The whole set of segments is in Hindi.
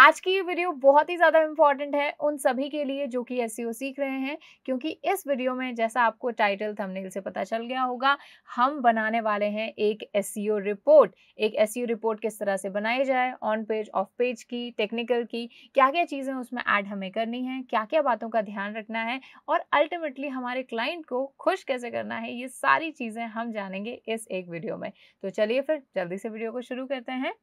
आज की ये वीडियो बहुत ही ज़्यादा इंपॉर्टेंट है उन सभी के लिए जो कि एस e सीख रहे हैं क्योंकि इस वीडियो में जैसा आपको टाइटल थंबनेल से पता चल गया होगा हम बनाने वाले हैं एक एस e रिपोर्ट एक एस e रिपोर्ट किस तरह से बनाई जाए ऑन पेज ऑफ पेज की टेक्निकल की क्या क्या चीज़ें उसमें ऐड हमें करनी है क्या क्या बातों का ध्यान रखना है और अल्टीमेटली हमारे क्लाइंट को खुश कैसे करना है ये सारी चीज़ें हम जानेंगे इस एक वीडियो में तो चलिए फिर जल्दी से वीडियो को शुरू करते हैं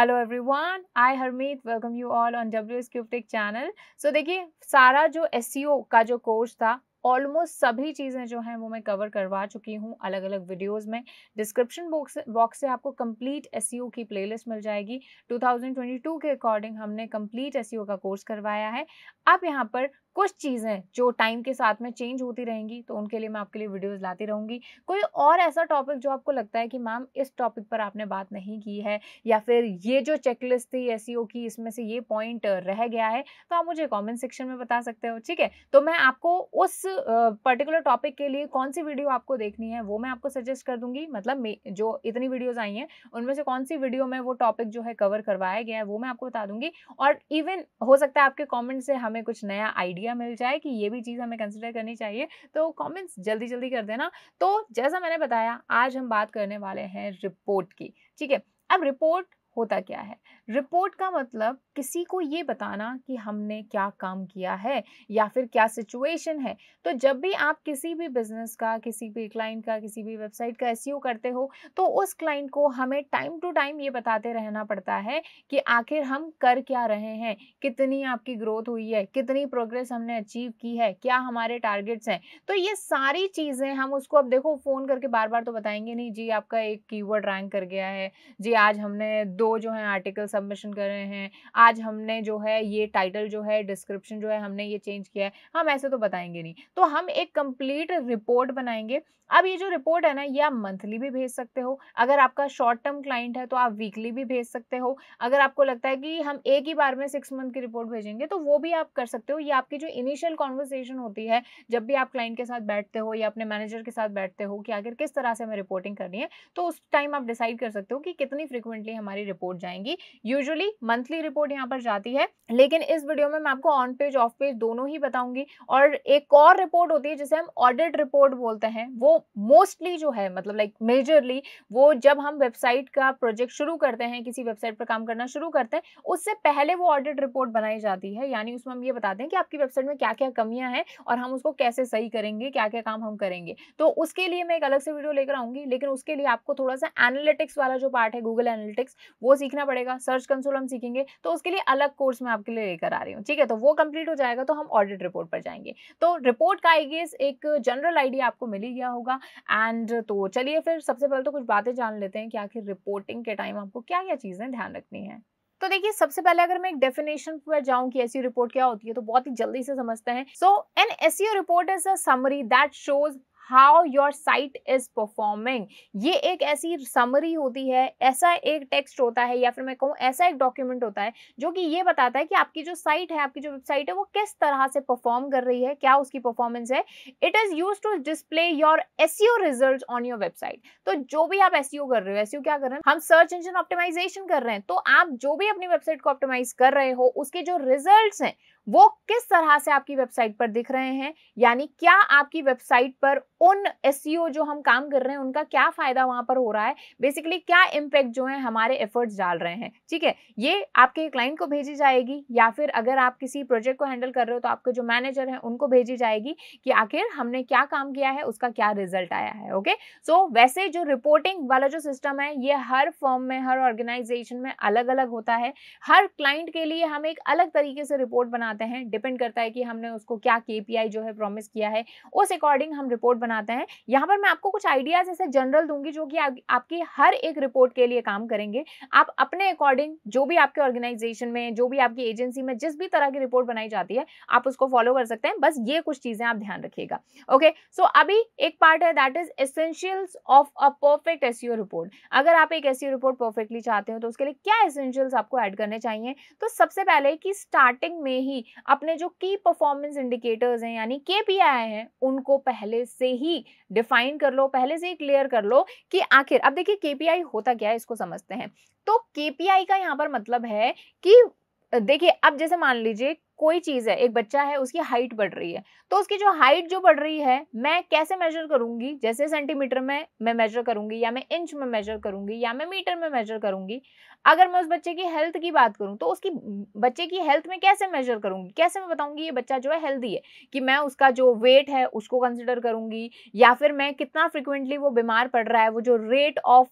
hello everyone I Harmeet welcome you all on W S cube tech channel so देखिए सारा जो एस e का जो कोर्स था ऑलमोस्ट सभी चीज़ें जो हैं वो मैं कवर करवा चुकी हूँ अलग अलग वीडियोस में डिस्क्रिप्शन बॉक्स बॉक्स से आपको कंप्लीट एस e की प्लेलिस्ट मिल जाएगी 2022 के अकॉर्डिंग हमने कंप्लीट एस e का कोर्स करवाया है आप यहाँ पर कुछ चीज़ें जो टाइम के साथ में चेंज होती रहेंगी तो उनके लिए मैं आपके लिए वीडियोस लाती रहूँगी कोई और ऐसा टॉपिक जो आपको लगता है कि मैम इस टॉपिक पर आपने बात नहीं की है या फिर ये जो चेकलिस्ट थी एस की इसमें से ये पॉइंट रह गया है तो आप मुझे कॉमेंट सेक्शन में बता सकते हो ठीक है तो मैं आपको उस पर्टिकुलर टॉपिक के लिए कौन सी वीडियो आपको देखनी है वो मैं आपको सजेस्ट कर दूंगी मतलब जो इतनी वीडियोज़ आई हैं उनमें से कौन सी वीडियो में वो टॉपिक जो है कवर करवाया गया है वो मैं आपको बता दूंगी और इवन हो सकता है आपके कॉमेंट से हमें कुछ नया आइडिया आइडिया मिल जाए कि ये भी चीज़ हमें कंसिडर करनी चाहिए तो कॉमेंट्स जल्दी जल्दी कर देना तो जैसा मैंने बताया आज हम बात करने वाले हैं रिपोर्ट की ठीक है अब रिपोर्ट होता क्या है रिपोर्ट का मतलब किसी को ये बताना कि हमने क्या काम किया है या फिर क्या सिचुएशन है तो जब भी आप किसी भी बिजनेस का किसी भी क्लाइंट का किसी भी वेबसाइट का एस e करते हो तो उस क्लाइंट को हमें टाइम टू टाइम ये बताते रहना पड़ता है कि आखिर हम कर क्या रहे हैं कितनी आपकी ग्रोथ हुई है कितनी प्रोग्रेस हमने अचीव की है क्या हमारे टारगेट्स हैं तो ये सारी चीज़ें हम उसको अब देखो फ़ोन करके बार बार तो बताएंगे नहीं जी आपका एक कीवर्ड रैंक कर गया है जी आज हमने दो जो है आर्टिकल सबमिशन कर रहे हैं आज हमने जो है ये टाइटल जो है डिस्क्रिप्शन जो है हमने ये चेंज किया है हम ऐसे तो बताएंगे नहीं तो हम एक कंप्लीट रिपोर्ट बनाएंगे अब ये जो रिपोर्ट है ना ये आप मंथली भी भेज सकते हो अगर आपका शॉर्ट टर्म क्लाइंट है तो आप वीकली भी भेज सकते हो अगर आपको लगता है कि हम एक ही बार में सिक्स मंथ की रिपोर्ट भेजेंगे तो वो भी आप कर सकते हो ये आपकी जो इनिशियल कॉन्वर्सेशन होती है जब भी आप क्लाइंट के साथ बैठते हो या अपने मैनेजर के साथ बैठते हो कि आखिर किस तरह से हमें रिपोर्टिंग करनी है तो उस टाइम आप डिसाइड कर सकते हो कि कितनी फ्रिक्वेंटली हमारी रिपोर्ट जाएंगी यूजुअली मंथली रिपोर्ट यहाँ पर जाती है लेकिन इस वीडियो में मैं आपको ऑन पेज ऑफ पेज दोनों ही बताऊंगी और एक और रिपोर्ट होती है जिसे हम ऑडिट रिपोर्ट बोलते हैं वो मोस्टली जो है मतलब लाइक like, मेजरली वो जब हम वेबसाइट का प्रोजेक्ट शुरू करते हैं किसी वेबसाइट पर काम करना शुरू करते हैं उससे पहले वो ऑडिट रिपोर्ट बनाई जाती है यानी उसमें हम ये बताते हैं कि आपकी वेबसाइट में क्या क्या कमियां हैं और हम उसको कैसे सही करेंगे क्या क्या काम हम करेंगे तो उसके लिए मैं एक अलग से वीडियो लेकर आऊंगी लेकिन उसके लिए आपको थोड़ा सा एनालिटिक्स वाला जो पार्ट है गूगल एनालिटिक्स वो सीखना पड़ेगा सर्च कंसोल हम सीखेंगे तो उसके लिए अलग कोर्स मैं आपके लिए लेकर आ रही हूँ ठीक है तो वो कंप्लीट हो जाएगा तो हम ऑडिट रिपोर्ट पर जाएंगे तो रिपोर्ट का आई एक जनरल आइडिया आपको मिल ही गया होगा एंड तो चलिए फिर सबसे पहले तो कुछ बातें जान लेते हैं कि आखिर रिपोर्टिंग के टाइम आपको क्या क्या चीज़ें ध्यान रखनी है तो देखिए सबसे पहले अगर मैं एक डेफिनेशन पर जाऊं कि ऐसी रिपोर्ट क्या होती है तो बहुत ही जल्दी से समझते हैं so an S report is a summary that shows how your site is performing ये एक ऐसी समरी होती है ऐसा एक टेक्स्ट होता है या फिर मैं कहूँ ऐसा एक डॉक्यूमेंट होता है जो कि ये बताता है कि आपकी जो साइट है आपकी जो वेबसाइट है वो किस तरह से परफॉर्म कर रही है क्या उसकी परफॉर्मेंस है it is use to display your S result on your website तो जो भी आप एस e कर रहे हो एस e क्या कर रहे हैं हम सर्च इंजन ऑप्टिमाइजेशन कर रहे हैं तो आप जो भी अपनी वेबसाइट को ऑप्टिमाइज कर रहे हो उसके जो रिजल्ट हैं वो किस तरह से आपकी वेबसाइट पर दिख रहे हैं यानी क्या आपकी वेबसाइट पर उन एस e जो हम काम कर रहे हैं उनका क्या फायदा वहां पर हो रहा है बेसिकली क्या इम्पैक्ट जो है हमारे एफर्ट्स डाल रहे हैं ठीक है ये आपके क्लाइंट को भेजी जाएगी या फिर अगर आप किसी प्रोजेक्ट को हैंडल कर रहे हो तो आपके जो मैनेजर हैं उनको भेजी जाएगी कि आखिर हमने क्या काम किया है उसका क्या रिजल्ट आया है ओके सो so, वैसे जो रिपोर्टिंग वाला जो सिस्टम है ये हर फॉर्म में हर ऑर्गेनाइजेशन में अलग अलग होता है हर क्लाइंट के लिए हम एक अलग तरीके से रिपोर्ट बना बनाते हैं डिपेंड करता है कि हमने उसको क्या के जो है प्रॉमिस किया है उस अकॉर्डिंग हम रिपोर्ट बनाते हैं यहाँ पर मैं आपको कुछ आइडियाज ऐसे जनरल दूंगी जो कि आप, आपकी हर एक रिपोर्ट के लिए काम करेंगे आप अपने अकॉर्डिंग जो भी आपके ऑर्गेनाइजेशन में जो भी आपकी एजेंसी में जिस भी तरह की रिपोर्ट बनाई जाती है आप उसको फॉलो कर सकते हैं बस ये कुछ चीजें आप ध्यान रखिएगा ओके सो अभी एक पार्ट है that is essentials of a perfect S report अगर आप एक एस रिपोर्ट परफेक्टली चाहते हो तो उसके लिए क्या एसेंशियल्स आपको ऐड करने चाहिए तो सबसे पहले कि स्टार्टिंग में ही अपने जो की परफॉर्मेंस इंडिकेटर्स हैं यानी के पी आई हैं उनको पहले से ही डिफाइन कर लो पहले से ही क्लियर कर लो कि आखिर अब देखिए के होता क्या है इसको समझते हैं तो के पी आई का यहाँ पर मतलब है कि देखिए अब जैसे मान लीजिए कोई चीज़ है एक बच्चा है उसकी हाइट बढ़ रही है तो उसकी जो हाइट जो बढ़ रही है मैं कैसे मेजर करूँगी जैसे सेंटीमीटर में मैं मेजर करूँगी या मैं इंच में मेजर करूँगी या मैं मीटर में मेजर करूँगी अगर मैं उस बच्चे की हेल्थ की बात करूँ तो उसकी बच्चे की हेल्थ में कैसे मेजर करूँगी कैसे मैं बताऊँगी ये बच्चा जो है हेल्दी है कि मैं उसका जो वेट है उसको कंसिडर करूँगी या फिर मैं कितना फ्रिक्वेंटली वो बीमार पड़ रहा है वो जो रेट ऑफ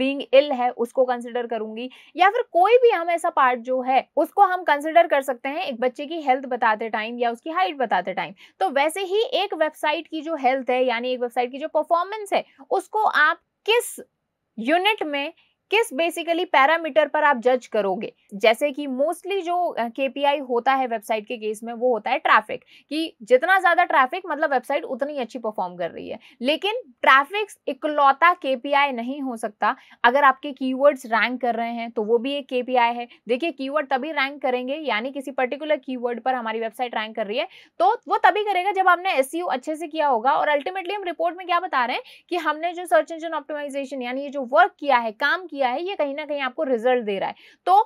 बींग इल है उसको कंसिडर करूँगी या फिर कोई भी हम ऐसा पार्ट जो है उसको हम कंसिडर कर सकते हैं एक बच्चे बच्चे की हेल्थ बताते टाइम या उसकी हाइट बताते टाइम तो वैसे ही एक वेबसाइट की जो हेल्थ है यानी एक वेबसाइट की जो परफॉर्मेंस है उसको आप किस यूनिट में किस बेसिकली पैरामीटर पर आप जज करोगे जैसे कि मोस्टली जो केपीआई होता है वेबसाइट के केस में वो होता है ट्रैफिक कि जितना ज्यादा ट्रैफिक मतलब वेबसाइट उतनी अच्छी परफॉर्म कर रही है लेकिन ट्रैफिक इकलौता केपीआई नहीं हो सकता अगर आपके कीवर्ड्स रैंक कर रहे हैं तो वो भी एक केपीआई है देखिए कीवर्ड तभी रैंक करेंगे यानी किसी पर्टिकुलर कीवर्ड पर हमारी वेबसाइट रैंक कर रही है तो वो तभी करेगा जब आपने एस e अच्छे से किया होगा और अल्टीमेटली हम रिपोर्ट में क्या बता रहे हैं कि हमने जो सर्च इंजन ऑप्टिमाइजेशन यानी ये जो वर्क किया है काम किया किया है ये कहीं ना कहीं आपको रिजल्ट दे रहा है तो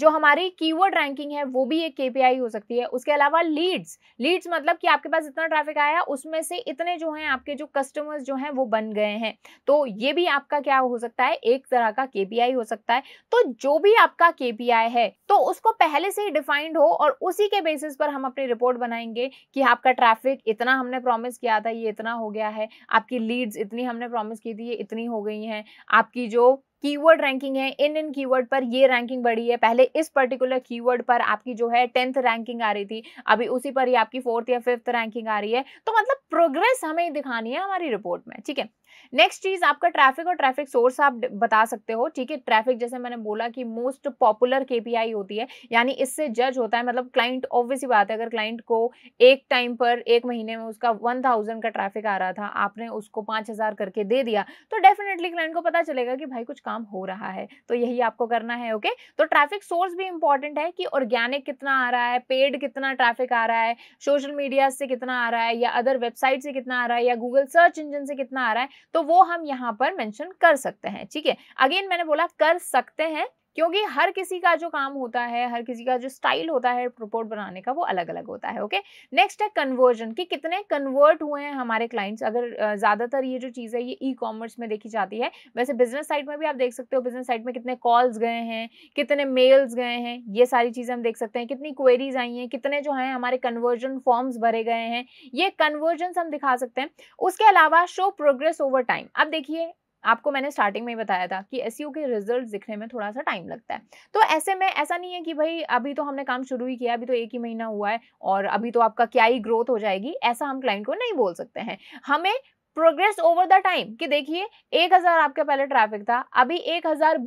जो हमारी कीवर्ड रैंकिंग है वो भी एक केपीआई हो सकती है उसके अलावा लीड्स लीड्स मतलब कि आपके पास इतना ट्रैफिक आया उसमें से इतने जो हैं आपके जो कस्टमर्स जो हैं वो बन गए हैं तो ये भी आपका क्या हो सकता है एक तरह का केपीआई हो सकता है तो जो भी आपका केपीआई है तो उसको पहले से ही डिफाइंड हो और उसी के बेसिस पर हम अपनी रिपोर्ट बनाएंगे कि आपका ट्रैफिक इतना हमने प्रॉमिस किया था ये इतना हो गया है आपकी लीड्स इतनी हमने प्रॉमिस की थी ये इतनी हो गई हैं आपकी जो कीवर्ड रैंकिंग है इन इन कीवर्ड पर ये रैंकिंग बढ़ी है पहले इस पर्टिकुलर कीवर्ड पर आपकी जो है टेंथ रैंकिंग आ रही थी अभी उसी पर ही आपकी फोर्थ या फिफ्थ रैंकिंग आ रही है तो मतलब प्रोग्रेस हमें दिखानी है हमारी रिपोर्ट में ठीक है नेक्स्ट चीज आपका ट्रैफिक और ट्रैफिक सोर्स आप बता सकते हो ठीक है ट्रैफिक जैसे मैंने बोला कि मोस्ट पॉपुलर केपीआई होती है यानी इससे जज होता है मतलब क्लाइंट ऑब्वियसली बात है अगर क्लाइंट को एक टाइम पर एक महीने में उसका वन थाउजेंड का ट्रैफिक आ रहा था आपने उसको पांच हज़ार करके दे दिया तो डेफिनेटली क्लाइंट को पता चलेगा कि भाई कुछ काम हो रहा है तो यही आपको करना है ओके तो ट्रैफिक सोर्स भी इंपॉर्टेंट है कि ऑर्गेनिक कितना आ रहा है पेड कितना ट्रैफिक आ रहा है सोशल मीडिया से कितना आ रहा है या अदर वेबसाइट से कितना आ रहा है या गूगल सर्च इंजन से कितना आ रहा है तो वो हम यहाँ पर मेंशन कर सकते हैं ठीक है अगेन मैंने बोला कर सकते हैं क्योंकि हर किसी का जो काम होता है हर किसी का जो स्टाइल होता है रिपोर्ट बनाने का वो अलग अलग होता है ओके नेक्स्ट है कन्वर्जन कि कितने कन्वर्ट हुए हैं हमारे क्लाइंट्स अगर ज़्यादातर ये जो चीज़ है ये ई e कॉमर्स में देखी जाती है वैसे बिजनेस साइड में भी आप देख सकते हो बिजनेस साइड में कितने कॉल्स गए हैं कितने मेल्स गए हैं ये सारी चीज़ें हम देख सकते हैं कितनी क्वेरीज आई हैं कितने जो हैं हमारे कन्वर्जन फॉर्म्स भरे गए हैं ये कन्वर्जन हम दिखा सकते हैं उसके अलावा शो प्रोग्रेस ओवर टाइम अब देखिए आपको मैंने स्टार्टिंग में ही बताया था कि एस के रिजल्ट दिखने में थोड़ा सा टाइम लगता है तो ऐसे में ऐसा नहीं है कि भाई अभी तो हमने काम शुरू ही किया अभी तो एक ही महीना हुआ है और अभी तो आपका क्या ही ग्रोथ हो जाएगी ऐसा हम क्लाइंट को नहीं बोल सकते हैं हमें प्रोग्रेस ओवर द टाइम कि देखिए हजार आपके पहले ट्रैफिक था अभी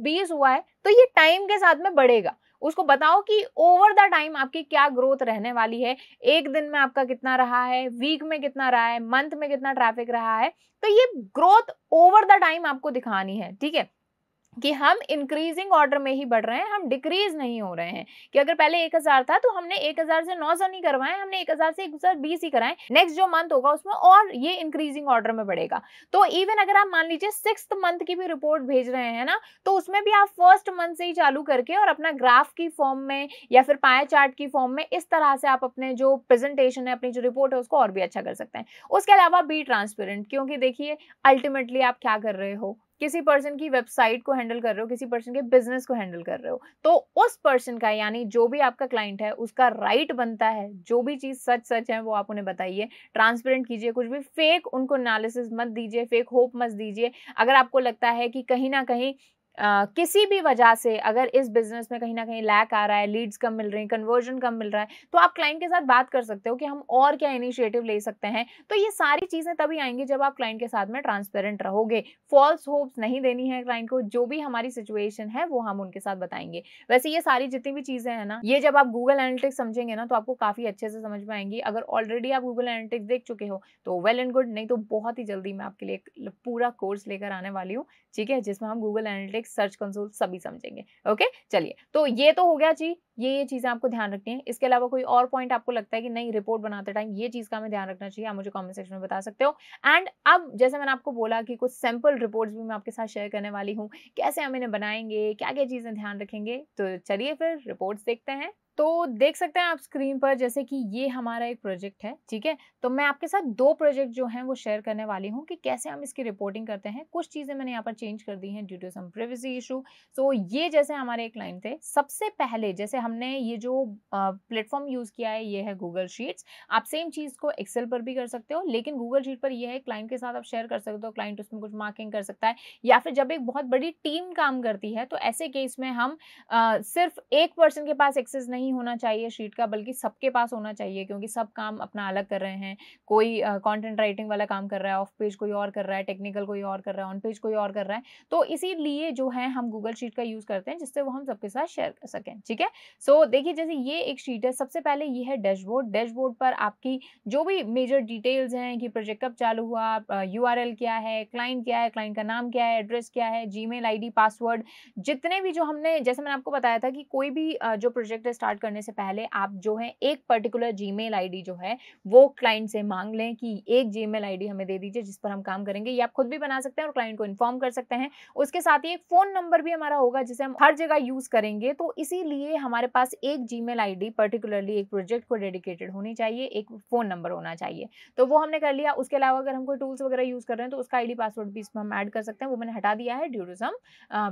बीस हुआ है तो ये टाइम के साथ में बढ़ेगा उसको बताओ कि ओवर द टाइम आपकी क्या ग्रोथ रहने वाली है एक दिन में आपका कितना रहा है वीक में कितना रहा है मंथ में कितना ट्रैफिक रहा है तो ये ग्रोथ ओवर द टाइम आपको दिखानी है ठीक है कि हम इंक्रीजिंग ऑर्डर में ही बढ़ रहे हैं हम डिक्रीज नहीं हो रहे हैं कि अगर पहले एक हज़ार था तो हमने एक हज़ार से नौ सौ नहीं करवाए हमने एक हज़ार से एक हज़ार बीस ही कराए नेक्स्ट जो मंथ होगा उसमें और ये इंक्रीजिंग ऑर्डर में बढ़ेगा तो इवन अगर आप मान लीजिए सिक्स मंथ की भी रिपोर्ट भेज रहे हैं ना तो उसमें भी आप फर्स्ट मंथ से ही चालू करके और अपना ग्राफ की फॉर्म में या फिर पाए चार्ट की फॉर्म में इस तरह से आप अपने जो प्रेजेंटेशन है अपनी जो रिपोर्ट है उसको और भी अच्छा कर सकते हैं उसके अलावा बी ट्रांसपेरेंट क्योंकि देखिए अल्टीमेटली आप क्या कर रहे हो किसी पर्सन की वेबसाइट को हैंडल कर रहे हो किसी पर्सन के बिजनेस को हैंडल कर रहे हो तो उस पर्सन का यानी जो भी आपका क्लाइंट है उसका राइट बनता है जो भी चीज़ सच सच है वो आप उन्हें बताइए ट्रांसपेरेंट कीजिए कुछ भी फेक उनको एनालिसिस मत दीजिए फेक होप मत दीजिए अगर आपको लगता है कि कहीं ना कहीं किसी भी वजह से अगर इस बिजनेस में कहीं ना कहीं लैक आ रहा है लीड्स कम मिल रही है कन्वर्जन कम मिल रहा है तो आप क्लाइंट के साथ बात कर सकते हो कि हम और क्या इनिशिएटिव ले सकते हैं तो ये सारी चीज़ें तभी आएंगी जब आप क्लाइंट के साथ में ट्रांसपेरेंट रहोगे फॉल्स होप्स नहीं देनी है क्लाइंट को जो भी हमारी सिचुएशन है वो हम उनके साथ बताएंगे वैसे ये सारी जितनी भी चीज़ें हैं ना ये जब आप गूगल एनालिटिक्स समझेंगे ना तो आपको काफ़ी अच्छे से समझ में आएंगी अगर ऑलरेडी आप गूगल एनालिटिक्स देख चुके हो तो वेल एंड गुड नहीं तो बहुत ही जल्दी मैं आपके लिए पूरा कोर्स लेकर आने वाली हूँ ठीक है जिसमें हम Google analytics analytics search console सभी समझेंगे ओके चलिए तो ये तो हो गया जी ये ये चीज़ें आपको ध्यान रखनी है इसके अलावा कोई और पॉइंट आपको लगता है कि नहीं रिपोर्ट बनाते टाइम ये चीज़ का हमें ध्यान रखना चाहिए आप मुझे कमेंट सेक्शन में बता सकते हो एंड अब जैसे मैंने आपको बोला कि कुछ सैंपल रिपोर्ट्स भी मैं आपके साथ शेयर करने वाली हूँ कैसे हम इन्हें बनाएंगे क्या क्या चीज़ें ध्यान रखेंगे तो चलिए फिर रिपोर्ट्स देखते हैं तो देख सकते हैं आप स्क्रीन पर जैसे कि ये हमारा एक प्रोजेक्ट है ठीक है तो मैं आपके साथ दो प्रोजेक्ट जो हैं वो शेयर करने वाली हूँ कि कैसे हम इसकी रिपोर्टिंग करते हैं कुछ चीज़ें मैंने यहाँ पर चेंज कर दी हैं due to some privacy issue so ये जैसे हमारे एक क्लाइंट थे सबसे पहले जैसे हमने ये जो प्लेटफॉर्म यूज़ किया है ये है गूगल शीट्स आप सेम चीज़ को एक्सेल पर भी कर सकते हो लेकिन गूगल शीट पर यह है क्लाइंट के साथ आप शेयर कर सकते हो क्लाइंट उसमें कुछ मार्किंग कर सकता है या फिर जब एक बहुत बड़ी टीम काम करती है तो ऐसे केस में हम सिर्फ एक पर्सन के पास एक्सेस नहीं नहीं होना चाहिए शीट का बल्कि सबके पास होना चाहिए क्योंकि सब काम अपना अलग कर रहे हैं कोई कॉन्टेंट uh, राइटिंग वाला काम कर रहा है ऑफ पेज कोई और कर रहा है टेक्निकल कोई और कर रहा है ऑन पेज कोई और कर रहा है तो इसीलिए जो है हम गूगल शीट का यूज़ करते हैं जिससे वो हम सबके साथ शेयर कर सकें ठीक है सो देखिए जैसे ये एक शीट है सबसे पहले ये है डैशबोर्ड डैशबोर्ड पर आपकी जो भी मेजर डिटेल्स हैं कि प्रोजेक्ट कब चालू हुआ यू क्या है क्लाइंट क्या है क्लाइंट का नाम क्या है एड्रेस क्या है जी मेल पासवर्ड जितने भी जो हमने जैसे मैंने आपको बताया था कि कोई भी जो प्रोजेक्ट है स्टार्ट स्टार्ट करने से पहले आप जो है एक पर्टिकुलर जी मेल जो है वो क्लाइंट से मांग लें कि एक जी मेल हमें दे दीजिए जिस पर हम काम करेंगे ये आप खुद भी बना सकते हैं और क्लाइंट को इन्फॉर्म कर सकते हैं उसके साथ ही एक फ़ोन नंबर भी हमारा होगा जिसे हम हर जगह यूज़ करेंगे तो इसीलिए हमारे पास एक जी मेल पर्टिकुलरली एक प्रोजेक्ट को डेडिकेटेड होनी चाहिए एक फ़ोन नंबर होना चाहिए तो वो हमने कर लिया उसके अलावा अगर हम कोई टूल्स वगैरह यूज़ कर रहे हैं तो उसका आईडी पासवर्ड भी इसमें हम ऐड कर सकते हैं वो मैंने हटा दिया है due to some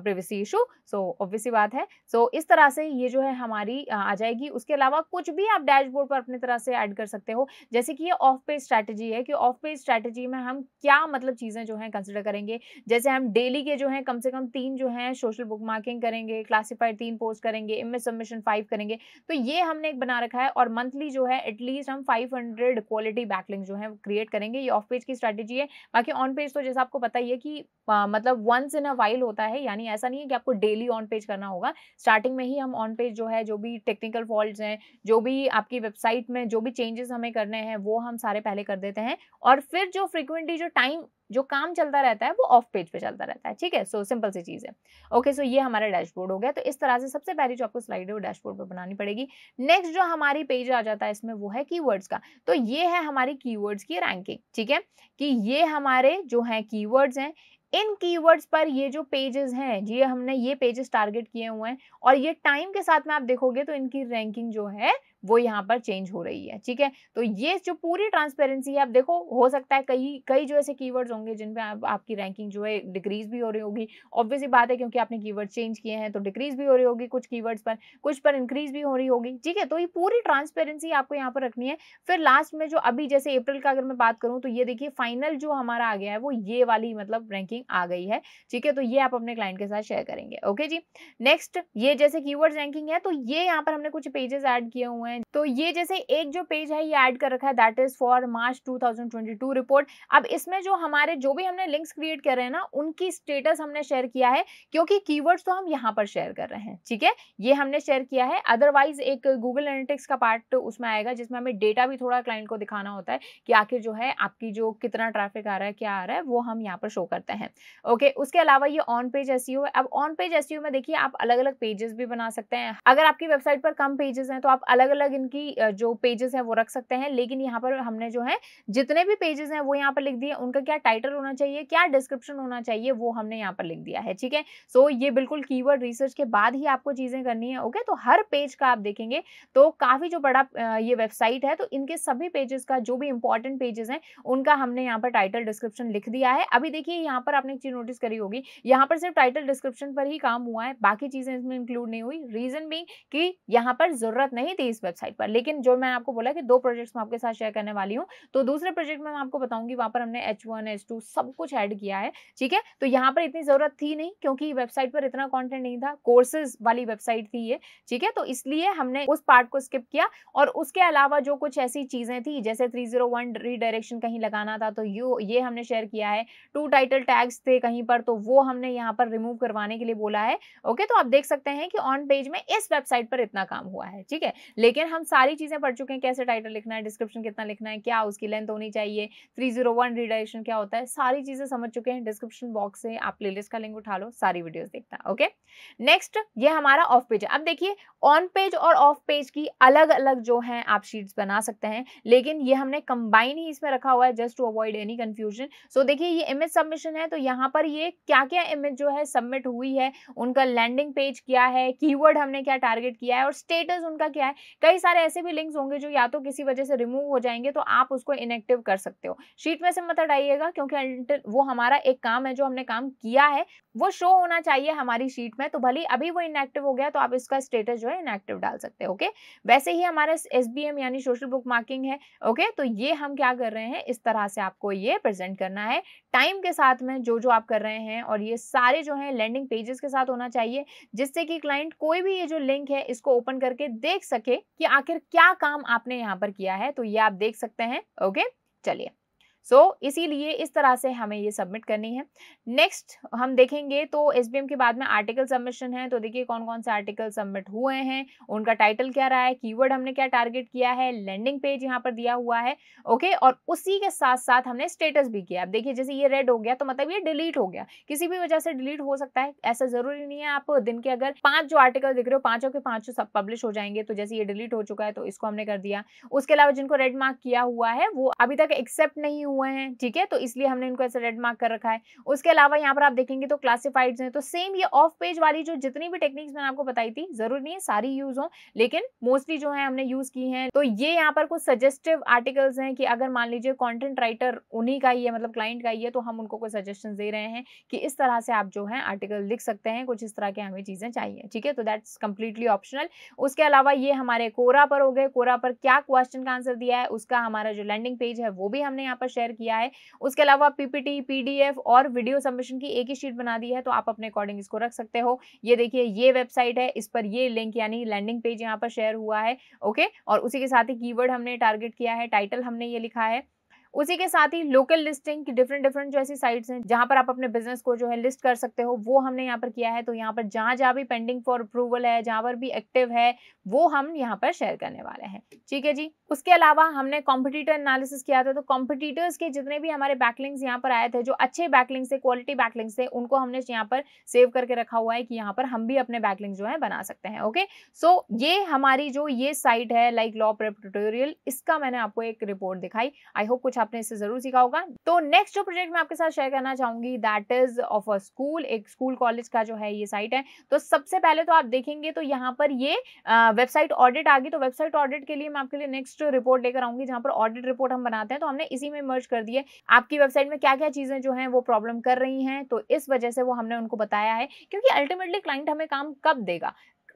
privacy issue so obviously बात है सो so, इस तरह से ये जो है हमारी आ, uh, आ जाएगी उसके अलावा कुछ भी आप डैशबोर्ड पर अपनी तरह से ऐड कर सकते हो जैसे कि ये ऑफ पेज स्ट्रैटेजी है कि ऑफ पेज स्ट्रैटेजी में हम क्या मतलब चीज़ें जो हैं कंसिडर करेंगे जैसे हम डेली के जो हैं कम से कम तीन जो हैं सोशल बुक मार्किंग करेंगे क्लासीफाइड तीन पोस्ट करेंगे इमेज सबमिशन फाइव करेंगे तो ये हमने एक बना रखा है और मंथली जो है एटलीस्ट हम फाइव क्वालिटी बैकलिंग जो है क्रिएट करेंगे ये ऑफ पेज की स्ट्रैटेजी है बाकी ऑन पेज तो जैसा आपको पता ही है कि आ, मतलब वंस इन अ वाइल होता है यानी ऐसा नहीं है कि आपको डेली ऑन पेज करना होगा स्टार्टिंग में ही हम ऑन पेज जो है जो भी टेक्निक टेक्निकल फॉल्ट हैं जो भी आपकी वेबसाइट में जो भी चेंजेस हमें करने हैं वो हम सारे पहले कर देते हैं और फिर जो फ्रिक्वेंटली जो टाइम जो काम चलता रहता है वो ऑफ पेज पे चलता रहता है ठीक है सो सिंपल सी चीज़ है ओके सो ये हमारा डैशबोर्ड हो गया तो इस तरह से सबसे पहली जो आपको स्लाइड है वो डैशबोर्ड पे बनानी पड़ेगी नेक्स्ट जो हमारी पेज आ जाता है इसमें वो है कीवर्ड्स का तो ये है हमारी कीवर्ड्स की रैंकिंग ठीक है कि ये हमारे जो है कीवर्ड्स हैं इन कीवर्ड्स पर ये जो पेजेस हैं ये हमने ये पेजेस टारगेट किए हुए हैं और ये टाइम के साथ में आप देखोगे तो इनकी रैंकिंग जो है वो यहाँ पर चेंज हो रही है ठीक है तो ये जो पूरी ट्रांसपेरेंसी है आप देखो हो सकता है कई कई जो ऐसे कीवर्ड्स होंगे जिनपे आप, आपकी रैंकिंग जो है डिक्रीज भी हो रही होगी ऑब्वियसली बात है क्योंकि आपने कीवर्ड चेंज किए हैं तो डिक्रीज भी हो रही होगी कुछ कीवर्ड्स पर कुछ पर इंक्रीज भी हो रही होगी ठीक है तो ये पूरी ट्रांसपेरेंसी आपको यहाँ पर रखनी है फिर लास्ट में जो अभी जैसे अप्रैल का अगर मैं बात करूँ तो ये देखिए फाइनल जो हमारा आ गया है वो ये वाली मतलब रैंकिंग आ गई है ठीक है तो ये आप अपने क्लाइंट के साथ शेयर करेंगे ओके जी नेक्स्ट ये जैसे कीवर्ड रैंकिंग है तो ये यहाँ पर हमने कुछ पेजेस एड किए हुए हैं है तो ये जैसे एक जो पेज है ये ऐड कर रखा है that is for March 2022 report अब इसमें जो हमारे जो भी हमने लिंक्स क्रिएट कर रहे हैं ना उनकी स्टेटस हमने शेयर किया है क्योंकि कीवर्ड्स तो हम यहाँ पर शेयर कर रहे हैं ठीक है ये हमने शेयर किया है अदरवाइज एक गूगल एनेटिक्स का पार्ट उसमें आएगा जिसमें हमें डेटा भी थोड़ा क्लाइंट को दिखाना होता है कि आखिर जो है आपकी जो कितना ट्रैफिक आ रहा है क्या आ रहा है वो हम यहाँ पर शो करते हैं ओके उसके अलावा ये ऑन पेज एस है अब ऑन पेज एस में देखिए आप अलग अलग पेजेस भी बना सकते हैं अगर आपकी वेबसाइट पर कम पेजेस हैं तो आप अलग अलग अलग इनकी जो पेजेस हैं वो रख सकते हैं लेकिन यहाँ पर हमने जो है जितने भी पेजेस हैं वो यहाँ पर लिख दिए उनका क्या टाइटल होना चाहिए क्या डिस्क्रिप्शन होना चाहिए वो हमने यहाँ पर लिख दिया है ठीक है सो ये बिल्कुल की रिसर्च के बाद ही आपको चीज़ें करनी है ओके तो हर पेज का आप देखेंगे तो काफ़ी जो बड़ा ये वेबसाइट है तो इनके सभी पेजेस का जो भी इंपॉर्टेंट पेजेस हैं उनका हमने यहाँ पर टाइटल डिस्क्रिप्शन लिख दिया है अभी देखिए यहाँ पर आपने एक चीज़ नोटिस करी होगी यहाँ पर सिर्फ टाइटल डिस्क्रिप्शन पर ही काम हुआ है बाकी चीज़ें इसमें इंक्लूड नहीं हुई रीज़न भी कि यहाँ पर ज़रूरत नहीं थी इस वेबसाइट पर लेकिन जो मैं आपको बोला कि दो प्रोजेक्ट्स मैं आपके साथ शेयर करने वाली हूँ तो दूसरे प्रोजेक्ट में मैं आपको बताऊंगी वहाँ पर हमने एच वन एच टू सब कुछ ऐड किया है ठीक है तो यहाँ पर इतनी ज़रूरत थी नहीं क्योंकि वेबसाइट पर इतना कॉन्टेंट नहीं था कोर्सेज वाली वेबसाइट थी ये ठीक है तो इसलिए हमने उस पार्ट को स्किप किया और उसके अलावा जो कुछ ऐसी चीज़ें थी जैसे थ्री जीरो वन रीडायरेक्शन कहीं लगाना था तो यू ये हमने शेयर किया है टू टाइटल टैग्स थे कहीं पर तो वो हमने यहाँ पर रिमूव करवाने के लिए बोला है ओके तो आप देख सकते हैं कि ऑन पेज में इस वेबसाइट पर इतना काम हुआ है ठीक है लेकिन लेकिन हम सारी चीज़ें पढ़ चुके हैं कैसे टाइटल लिखना है डिस्क्रिप्शन कितना लिखना है क्या उसकी लेंथ होनी चाहिए थ्री जीरो वन रिडायरेक्शन क्या होता है सारी चीज़ें समझ चुके हैं डिस्क्रिप्शन बॉक्स से आप प्लेलिस्ट का लिंक उठा लो सारी वीडियोस देखना ओके नेक्स्ट ये हमारा ऑफ पेज है अब देखिए ऑन पेज और ऑफ पेज की अलग अलग जो है आप शीट्स बना सकते हैं लेकिन ये हमने कंबाइन ही इसमें रखा हुआ है just to avoid any confusion so देखिए ये इमेज सबमिशन है तो यहाँ पर ये क्या क्या इमेज जो है सबमिट हुई है उनका लैंडिंग पेज क्या है कीवर्ड हमने क्या टारगेट किया है और स्टेटस उनका क्या है कई सारे ऐसे भी लिंक्स होंगे जो या तो किसी वजह से रिमूव हो जाएंगे तो आप उसको इनएक्टिव कर सकते हो शीट में से मत हटाइएगा क्योंकि वो हमारा एक काम है जो हमने काम किया है वो शो होना चाहिए हमारी शीट में तो भले अभी वो इनएक्टिव हो गया तो आप इसका स्टेटस जो है इनएक्टिव डाल सकते हैं ओके वैसे ही हमारे एस यानी सोशल बुक मार्किंग है ओके तो ये हम क्या कर रहे हैं इस तरह से आपको ये प्रेजेंट करना है टाइम के साथ में जो जो आप कर रहे हैं और ये सारे जो है लैंडिंग पेजेस के साथ होना चाहिए जिससे कि क्लाइंट कोई भी ये जो लिंक है इसको ओपन करके देख सके कि आखिर क्या काम आपने यहाँ पर किया है तो ये आप देख सकते हैं ओके चलिए सो so, इसीलिए इस तरह से हमें ये सबमिट करनी है नेक्स्ट हम देखेंगे तो एस के बाद में आर्टिकल सबमिशन है तो देखिए कौन कौन से आर्टिकल सबमिट हुए हैं उनका टाइटल क्या रहा है कीवर्ड हमने क्या टारगेट किया है लैंडिंग पेज यहाँ पर दिया हुआ है ओके और उसी के साथ साथ हमने स्टेटस भी किया अब देखिए जैसे ये रेड हो गया तो मतलब ये डिलीट हो गया किसी भी वजह से डिलीट हो सकता है ऐसा जरूरी नहीं है आप दिन के अगर पांच जो आर्टिकल दिख रहे हो पांचों के पांचों सब पब्लिश हो जाएंगे तो जैसे ये डिलीट हो चुका है तो इसको हमने कर दिया उसके अलावा जिनको रेड मार्क किया हुआ है वो अभी तक एक्सेप्ट नहीं हुआ हुए हैं ठीक है तो इसलिए हमने इनको ऐसे रेड मार्क कर रखा है उसके अलावा यहाँ पर आप देखेंगे तो क्लासिफाइड्स हैं तो सेम ये ऑफ पेज वाली जो जितनी भी टेक्निक्स मैंने आपको बताई थी जरूरी नहीं है सारी यूज हो लेकिन मोस्टली जो है हमने यूज की है तो ये यहाँ पर कुछ सजेस्टिव आर्टिकल्स हैं कि अगर मान लीजिए कॉन्टेंट राइटर उन्हीं का ही है मतलब क्लाइंट का ही है तो हम उनको कोई सजेशन दे रहे हैं कि इस तरह से आप जो है आर्टिकल लिख सकते हैं कुछ इस तरह के हमें चीजें चाहिए ठीक है तो दैट्स कंप्लीटली ऑप्शनल उसके अलावा ये हमारे कोरा पर हो गए कोरा पर क्या क्वेश्चन का आंसर दिया है उसका हमारा जो लैंडिंग पेज है वो भी हमने यहाँ पर शेयर शेयर किया है उसके अलावा पीपीटी पीडीएफ और वीडियो सबमिशन की एक ही शीट बना दी है तो आप अपने अकॉर्डिंग इसको रख सकते हो ये देखिए ये वेबसाइट है इस पर ये लिंक यानी लैंडिंग पेज यहाँ पर शेयर हुआ है ओके और उसी के साथ ही कीवर्ड हमने टारगेट किया है टाइटल हमने ये लिखा है उसी के साथ ही लोकल लिस्टिंग की डिफरेंट डिफरेंट जो ऐसी साइट्स हैं जहां पर आप अपने बिजनेस को जो है लिस्ट कर सकते हो वो हमने यहाँ पर किया है तो यहाँ पर जहाँ जहाँ भी पेंडिंग फॉर अप्रूवल है जहाँ पर भी एक्टिव है वो हम यहाँ पर शेयर करने वाले हैं ठीक है जी उसके अलावा हमने कॉम्पिटिटर एनालिसिस किया था तो कॉम्पिटिटर्स के जितने भी हमारे बैकलिंग्स यहाँ पर आए थे जो अच्छे बैकलिंग्स थे क्वालिटी बैकलिंग्स थे उनको हमने यहाँ पर सेव करके रखा हुआ है कि यहाँ पर हम भी अपने बैकलिंग जो है बना सकते हैं ओके सो ये हमारी जो ये साइट है लाइक लॉ प्रेप इसका मैंने आपको एक रिपोर्ट दिखाई आई होप कुछ आपने इसे जरूर सीखा होगा तो नेक्स्ट जो प्रोजेक्ट मैं आपके साथ शेयर करना चाहूंगी that is of a school एक स्कूल कॉलेज का जो है ये साइट है तो सबसे पहले तो आप देखेंगे तो यहाँ पर ये वेबसाइट ऑडिट आ गई तो वेबसाइट ऑडिट के लिए मैं आपके लिए नेक्स्ट रिपोर्ट लेकर आऊंगी जहां पर ऑडिट रिपोर्ट हम बनाते हैं तो हमने इसी में मर्ज कर दिए आपकी वेबसाइट में क्या क्या चीजें जो है वो प्रॉब्लम कर रही हैं तो इस वजह से वो हमने उनको बताया है क्योंकि अल्टीमेटली क्लाइंट हमें काम कब देगा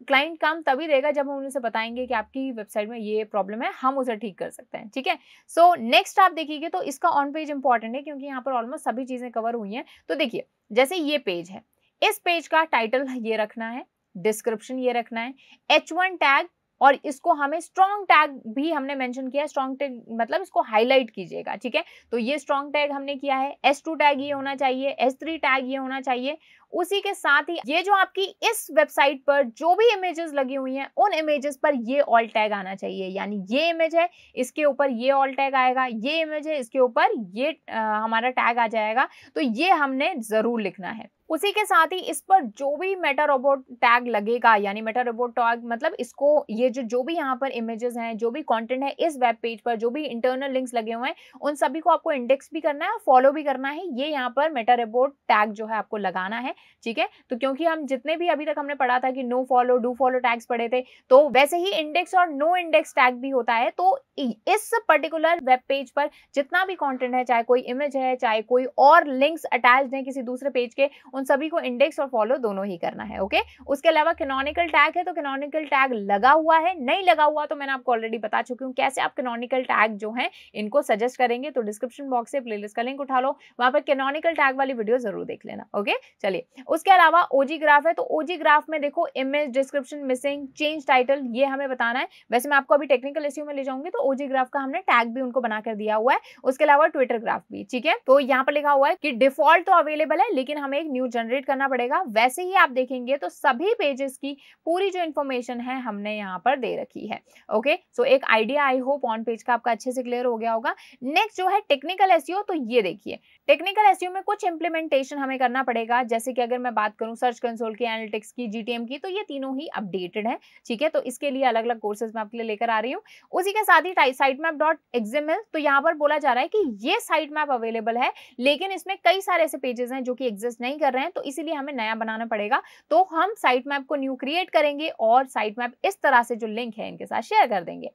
क्लाइंट काम तभी देगा जब हम उनसे बताएंगे कि आपकी वेबसाइट में ये प्रॉब्लम है हम उसे ठीक कर सकते हैं ठीक है सो नेक्स्ट आप देखिए तो इसका ऑन पेज इंपॉर्टेंट है क्योंकि यहाँ पर ऑलमोस्ट सभी चीज़ें कवर हुई हैं तो देखिए जैसे ये पेज है इस पेज का टाइटल ये रखना है डिस्क्रिप्शन ये रखना है एच वन टैग और इसको हमें स्ट्रॉन्ग टैग भी हमने मेंशन किया है स्ट्रॉन्ग टैग मतलब इसको हाईलाइट कीजिएगा ठीक है तो ये स्ट्रॉन्ग टैग हमने किया है एस टू टैग ये होना चाहिए एस थ्री टैग ये होना चाहिए उसी के साथ ही ये जो आपकी इस वेबसाइट पर जो भी इमेजेस लगी हुई हैं उन इमेजेस पर ये ऑल टैग आना चाहिए यानी ये इमेज है इसके ऊपर ये ऑल टैग आएगा ये इमेज है इसके ऊपर ये आ, हमारा टैग आ जाएगा तो ये हमने ज़रूर लिखना है उसी के साथ ही इस पर जो भी मेटा रोबोट टैग लगेगा यानी मेटा रोबोट टैग मतलब इसको ये जो जो भी यहाँ पर इमेजेस हैं जो भी कंटेंट है इस वेब पेज पर जो भी इंटरनल लिंक्स लगे हुए हैं उन सभी को आपको इंडेक्स भी करना है फॉलो भी करना है ये यहाँ पर मेटा रोबोट टैग जो है आपको लगाना है ठीक है तो क्योंकि हम जितने भी अभी तक हमने पढ़ा था कि no follow do follow tags पढ़े थे तो वैसे ही इंडेक्स और नो इंडेक्स टैग भी होता है तो इस पर्टिकुलर वेब पेज पर जितना भी कॉन्टेंट है चाहे कोई इमेज है चाहे कोई और लिंक्स अटैच है किसी दूसरे पेज के उन सभी को इंडेक्स और फॉलो दोनों ही करना है ओके उसके अलावा कैनोनिकल टैग है तो कैनोनिकल टैग लगा हुआ है नहीं लगा हुआ तो मैंने आपको ऑलरेडी बता चुकी हूँ कैसे आप कैनोनिकल टैग जो है इनको सजेस्ट करेंगे तो डिस्क्रिप्शन बॉक्स से प्लेलिस्ट का लिंक उठा लो वहां पर कैनोनिकल टैग वाली वीडियो जरूर देख लेना ओके चलिए उसके अलावा ओजी ग्राफ है तो ओजी ग्राफ में देखो image description missing change title ये हमें बताना है वैसे मैं आपको अभी टेक्निकल इश्यू में ले जाऊंगी तो ओजी ग्राफ का हमने टैग भी उनको बनाकर दिया हुआ है उसके अलावा ट्विटर ग्राफ भी ठीक है तो यहाँ पर लिखा हुआ है कि डिफॉल्ट तो अवेलेबल है लेकिन हमें एक न्यू जनरेट करना पड़ेगा वैसे ही आप देखेंगे तो सभी पेजेस की पूरी जो इन्फॉर्मेशन है हमने यहाँ पर दे रखी है ओके सो so, एक idea I hope on page का आपका अच्छे से क्लियर हो गया होगा नेक्स्ट जो है टेक्निकल एस e तो ये देखिए टेक्निकल एस e में कुछ इंप्लीमेंटेशन हमें करना पड़ेगा जैसे कि अगर मैं बात करूँ सर्च कंसोल की एनालिटिक्स की जी की तो ये तीनों ही अपडेटेड है ठीक है तो इसके लिए अलग अलग कोर्सेज मैं आपके लिए लेकर आ रही हूँ उसी के साथ ही साइट मैप डॉट एक्सएमएल तो यहाँ पर बोला जा रहा है कि ये साइट मैप अवेलेबल है लेकिन इसमें कई सारे ऐसे पेजेस हैं जो कि एग्जिस्ट नहीं कर रहे हैं तो इसीलिए हमें नया बनाना पड़ेगा तो हम साइट मैप को न्यू क्रिएट करेंगे और साइट मैप इस तरह से जो लिंक है इनके साथ शेयर कर देंगे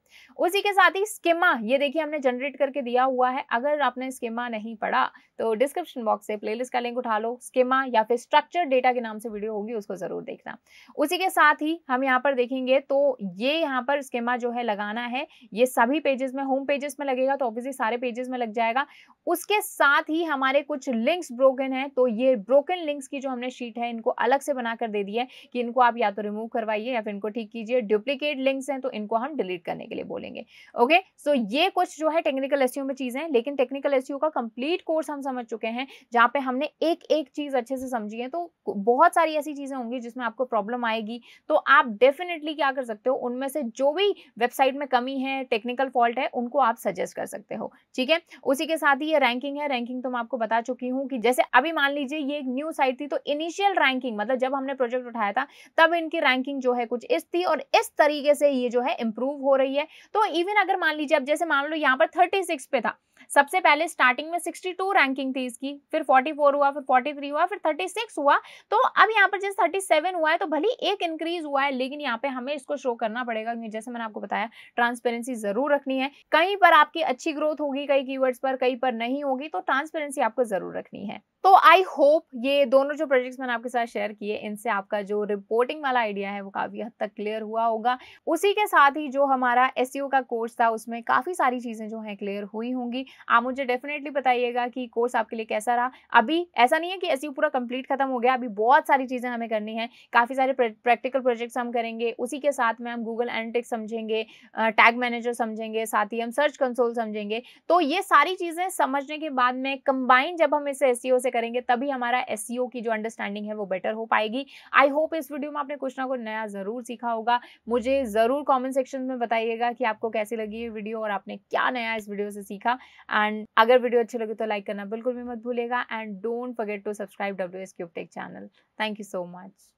उसी के साथ ही स्किमा ये देखिए हमने जनरेट करके दिया हुआ है अगर आपने स्किमा नहीं पढ़ा तो डिस्क्रिप्शन बॉक्स से प्लेलिस्ट का लिंक उठा लो स्किमा या फिर स्ट्रक्चर डेटा के नाम से वीडियो होगी उसको जरूर देखना उसी के साथ ही हम यहाँ पर देखेंगे तो ये यहाँ पर स्किमा जो है लगाना है ये सभी पेजेस में होम पेजेस में लगेगा तो ऑब्वियसली सारे पेजेस में लग जाएगा उसके साथ ही हमारे कुछ लिंक्स ब्रोकन है तो ये ब्रोकन लिंक पेयरिंग्स की जो हमने शीट है इनको अलग से बनाकर दे दी है कि इनको आप या तो रिमूव करवाइए या फिर इनको ठीक कीजिए डुप्लीकेट लिंक्स हैं तो इनको हम डिलीट करने के लिए बोलेंगे ओके सो so, ये कुछ जो है टेक्निकल एस में चीज़ें हैं लेकिन टेक्निकल एस का कंप्लीट कोर्स हम समझ चुके हैं जहाँ पे हमने एक एक चीज़ अच्छे से समझी है तो बहुत सारी ऐसी चीज़ें होंगी जिसमें आपको प्रॉब्लम आएगी तो आप डेफिनेटली क्या कर सकते हो उनमें से जो भी वेबसाइट में कमी है टेक्निकल फॉल्ट है उनको आप सजेस्ट कर सकते हो ठीक है उसी के साथ ही ये रैंकिंग है रैंकिंग तो मैं आपको बता चुकी हूँ कि जैसे अभी मान लीजिए ये एक न्यू साइट थी तो इनिशियल रैंकिंग मतलब जब हमने प्रोजेक्ट उठाया था तब इनकी रैंकिंग जो है कुछ इस थी और इस तरीके से ये जो है इंप्रूव हो रही है तो इवन अगर मान लीजिए अब जैसे मान लो यहाँ पर थर्टी पे था सबसे पहले स्टार्टिंग में 62 रैंकिंग थी इसकी फिर 44 हुआ फिर 43 हुआ फिर 36 हुआ तो अब यहाँ पर जैसे 37 हुआ है तो भले एक इंक्रीज हुआ है लेकिन यहाँ पे हमें इसको शो करना पड़ेगा क्योंकि जैसे मैंने आपको बताया ट्रांसपेरेंसी जरूर रखनी है कहीं पर आपकी अच्छी ग्रोथ होगी कई की पर कहीं पर नहीं होगी तो ट्रांसपेरेंसी आपको जरूर रखनी है तो आई होप ये दोनों जो प्रोजेक्ट्स मैंने आपके साथ शेयर किए इनसे आपका जो रिपोर्टिंग वाला आइडिया है वो काफ़ी हद तक क्लियर हुआ होगा उसी के साथ ही जो हमारा एस e का कोर्स था उसमें काफ़ी सारी चीज़ें जो है क्लियर हुई होंगी आप मुझे डेफिनेटली बताइएगा कि कोर्स आपके लिए कैसा रहा अभी ऐसा नहीं है कि ऐसे पूरा कंप्लीट खत्म हो गया अभी बहुत सारी चीज़ें हमें करनी है काफ़ी सारे प्रैक्टिकल प्रोजेक्ट्स हम करेंगे उसी के साथ में हम गूगल एनालिटिक्स समझेंगे टैग मैनेजर समझेंगे साथ ही हम सर्च कंसोल समझेंगे तो ये सारी चीज़ें समझने के बाद में कंबाइन जब हम इसे एस से करेंगे तभी हमारा एस की जो अंडरस्टैंडिंग है वो बेटर हो पाएगी आई होप इस वीडियो में आपने कुछ ना कुछ नया ज़रूर सीखा होगा मुझे ज़रूर कॉमेंट सेक्शन में बताइएगा कि आपको कैसी लगी ये वीडियो और आपने क्या नया इस वीडियो से सीखा एंड अगर वीडियो अच्छी लगे तो लाइक करना बिल्कुल भी मत भूलेगा and don't forget to subscribe W S tech channel thank you so much